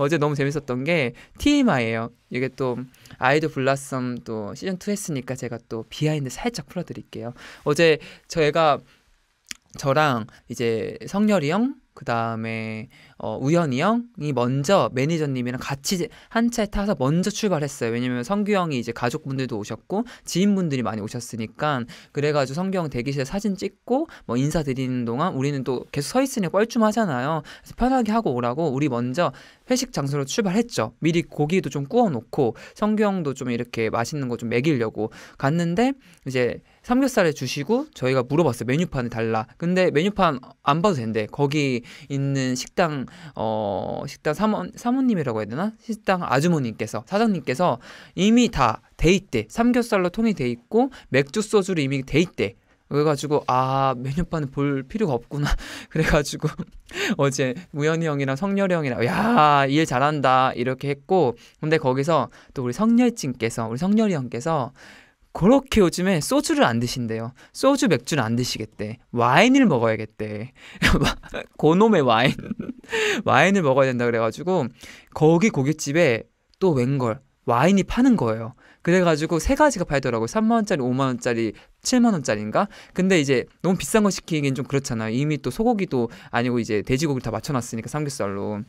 어제 너무 재밌었던 게 TMI예요. 이게 또 아이드 블라썸 또 시즌 2 했으니까 제가 또 비하인드 살짝 풀어드릴게요. 어제 저희가 저랑 이제 성렬이 형그 다음에 어, 우연이 형이 먼저 매니저님이랑 같이 한 차에 타서 먼저 출발했어요. 왜냐면 성규 형이 이제 가족분들도 오셨고 지인분들이 많이 오셨으니까 그래가지고 성규 형 대기실에 사진 찍고 뭐 인사드리는 동안 우리는 또 계속 서 있으니 까 뻘쭘하잖아요. 그래서 편하게 하고 오라고 우리 먼저 회식 장소로 출발했죠. 미리 고기도 좀 구워놓고 성규 형도 좀 이렇게 맛있는 거 좀 먹이려고 갔는데 이제 삼겹살을 주시고 저희가 물어봤어요. 메뉴판을 달라. 근데 메뉴판 안 봐도 된대. 거기 있는 식당 어 식당 사모 사모님이라고 해야 되나? 식당 아주머님께서 사장님께서 이미 다돼 있대. 삼겹살로 통이 돼 있고 맥주 소주로 이미 돼 있대. 그래가지고 아 메뉴판을 볼 필요가 없구나 그래가지고 어제 우연이 형이랑 성렬이 형이랑 야 일 잘한다 이렇게 했고 근데 거기서 또 우리 성렬진께서 우리 성렬이 형께서 그렇게 요즘에 소주를 안 드신대요. 소주 맥주를 안 드시겠대. 와인을 먹어야겠대. 고놈의 와인. 와인을 먹어야 된다 그래가지고 거기 고깃집에 또 웬걸 와인이 파는 거예요. 그래가지고 세 가지가 팔더라고요. 3만원짜리, 5만원짜리, 7만원짜리인가? 근데 이제 너무 비싼 거 시키긴 좀 그렇잖아요. 이미 또 소고기도 아니고 이제 돼지고기를 다 맞춰놨으니까 삼겹살로.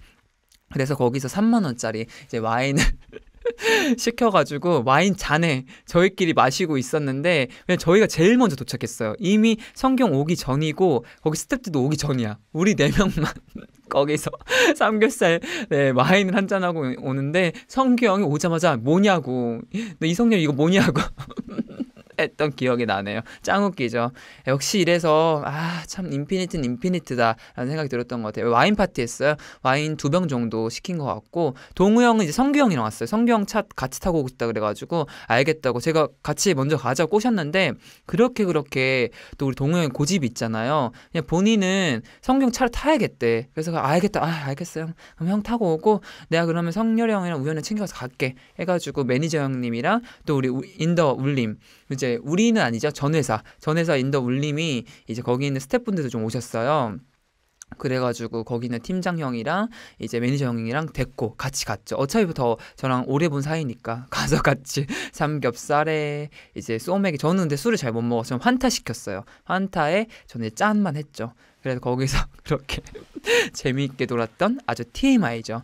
그래서 거기서 3만원짜리 이제 와인을 시켜가지고 와인 잔에 저희끼리 마시고 있었는데 그냥 저희가 제일 먼저 도착했어요. 이미 성경 오기 전이고 거기 스탭들도 오기 전이야. 우리 네 명만 거기서 삼겹살 네, 와인을 한잔 하고 오는데 성규 형이 오자마자 뭐냐고. 네, 이성렬 이거 뭐냐고. 했던 기억이 나네요. 짱 웃기죠. 역시 이래서 아 참 인피니트는 인피니트다라는 생각이 들었던 것 같아요. 와인 파티 했어요. 와인 두 병 정도 시킨 것 같고 동우 형은 이제 성규 형이랑 왔어요. 성규 형 차 같이 타고 오고 싶다 그래가지고 알겠다고 제가 같이 먼저 가자 고 꼬셨는데 그렇게 그렇게 또 우리 동우 형이 고집이 있잖아요. 그냥 본인은 성규 형 차를 타야겠대. 그래서 아, 알겠다. 아 알겠어요. 그럼 형 타고 오고 내가 그러면 성렬이 형이랑 우연히 챙겨가서 갈게 해가지고 매니저 형님이랑 또 우리 인더 울림 이제 우리는 아니죠. 전 회사. 전 회사 인더 울림이 이제 거기 있는 스태프분들도 좀 오셨어요. 그래가지고 거기는 팀장 형이랑 이제 매니저 형이랑 됐고 같이 갔죠. 어차피 더 저랑 오래 본 사이니까 가서 같이 삼겹살에 이제 소맥에 저는 근데 술을 잘 못 먹어서 환타 시켰어요. 환타에 저는 짠만 했죠. 그래서 거기서 그렇게 재미있게 놀았던 아주 TMI죠.